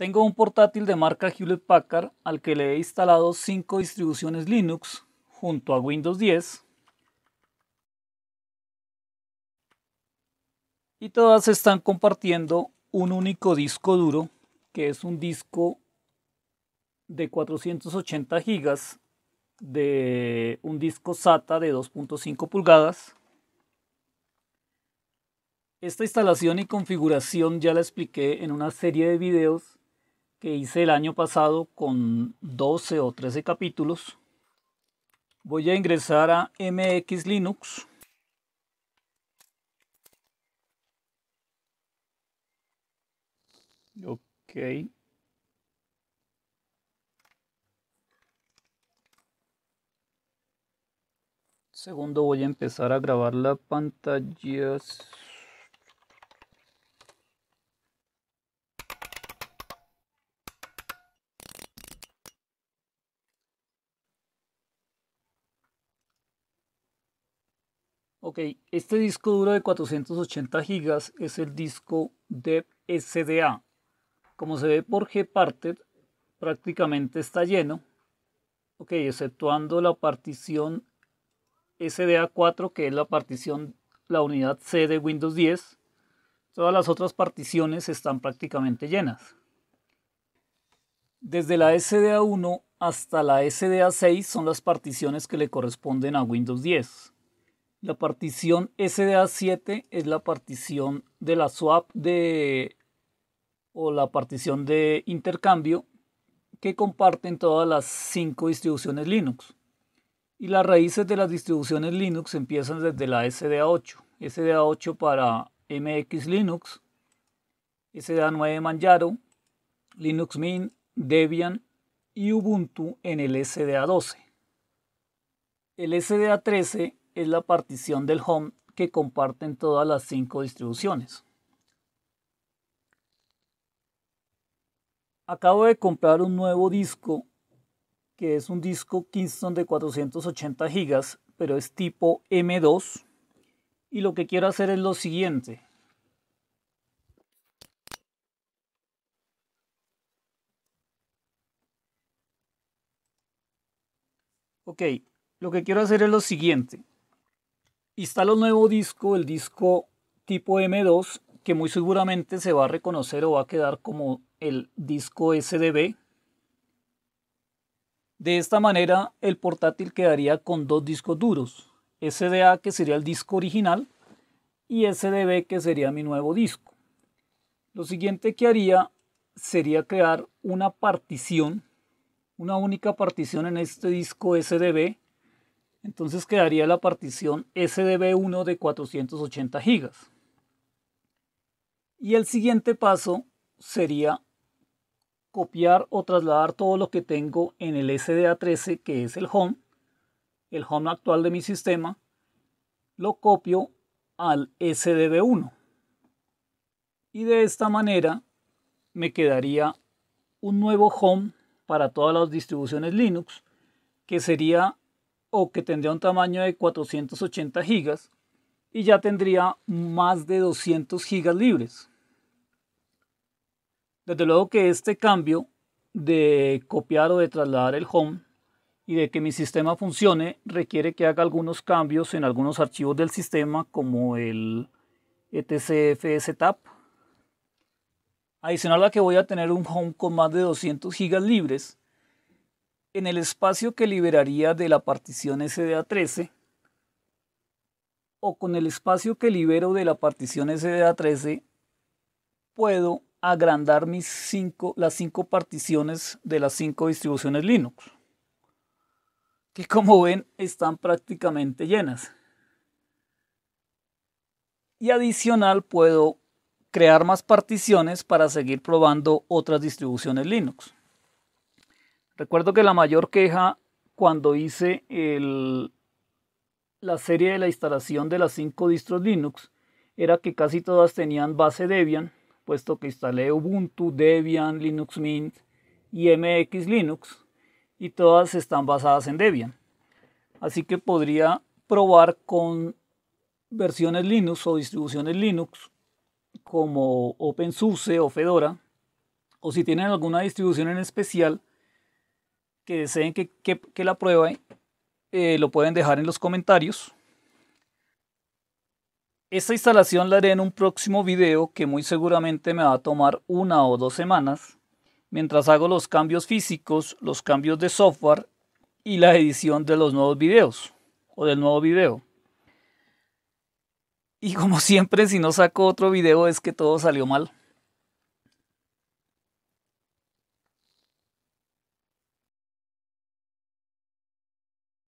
Tengo un portátil de marca Hewlett Packard al que le he instalado 5 distribuciones Linux junto a Windows 10 y todas están compartiendo un único disco duro que es un disco de 480 GB de un disco SATA de 2.5 pulgadas. Esta instalación y configuración ya la expliqué en una serie de videos que hice el año pasado con 12 o 13 capítulos. Voy a ingresar a MX Linux. Ok. Segundo voy a empezar a grabar la pantalla Ok, este disco duro de 480 GB es el disco DEV SDA. Como se ve por Gparted, prácticamente está lleno. Ok, exceptuando la partición SDA4, que es la partición, la unidad C de Windows 10. Todas las otras particiones están prácticamente llenas. Desde la SDA1 hasta la SDA6 son las particiones que le corresponden a Windows 10. La partición SDA7 es la partición de la swap de o la partición de intercambio que comparten todas las cinco distribuciones Linux. Y las raíces de las distribuciones Linux empiezan desde la SDA8. SDA8 para MX Linux, SDA9 Manjaro, Linux Mint, Debian y Ubuntu en el SDA12. El SDA13 es la partición del home que comparten todas las cinco distribuciones. Acabo de comprar un nuevo disco que es un disco Kingston de 480 gigas pero es tipo M2. Y lo que quiero hacer es lo siguiente. Ok, lo que quiero hacer es lo siguiente instalo el nuevo disco, el disco tipo M2, que muy seguramente se va a reconocer o va a quedar como el disco SDB. De esta manera el portátil quedaría con dos discos duros, SDA que sería el disco original y SDB que sería mi nuevo disco. Lo siguiente que haría sería crear una partición, una única partición en este disco SDB entonces quedaría la partición SDB1 de 480 GB. Y el siguiente paso sería copiar o trasladar todo lo que tengo en el SDA13, que es el home, el home actual de mi sistema, lo copio al SDB1. Y de esta manera me quedaría un nuevo home para todas las distribuciones Linux, que sería o que tendría un tamaño de 480 gigas y ya tendría más de 200 gigas libres. Desde luego que este cambio de copiar o de trasladar el home y de que mi sistema funcione requiere que haga algunos cambios en algunos archivos del sistema como el etcfs-tap. Adicional a que voy a tener un home con más de 200 gigas libres, en el espacio que liberaría de la partición SDA13 o con el espacio que libero de la partición SDA13 puedo agrandar mis cinco, las cinco particiones de las cinco distribuciones Linux que como ven están prácticamente llenas y adicional puedo crear más particiones para seguir probando otras distribuciones Linux Recuerdo que la mayor queja cuando hice la serie de la instalación de las cinco distros Linux era que casi todas tenían base Debian, puesto que instalé Ubuntu, Debian, Linux Mint y MX Linux, y todas están basadas en Debian. Así que podría probar con versiones Linux o distribuciones Linux como OpenSUSE o Fedora, o si tienen alguna distribución en especial que deseen que, que, la prueben, eh, lo pueden dejar en los comentarios. Esta instalación la haré en un próximo video que muy seguramente me va a tomar una o dos semanas, mientras hago los cambios físicos, los cambios de software y la edición de los nuevos videos o del nuevo video. Y como siempre, si no saco otro video es que todo salió mal.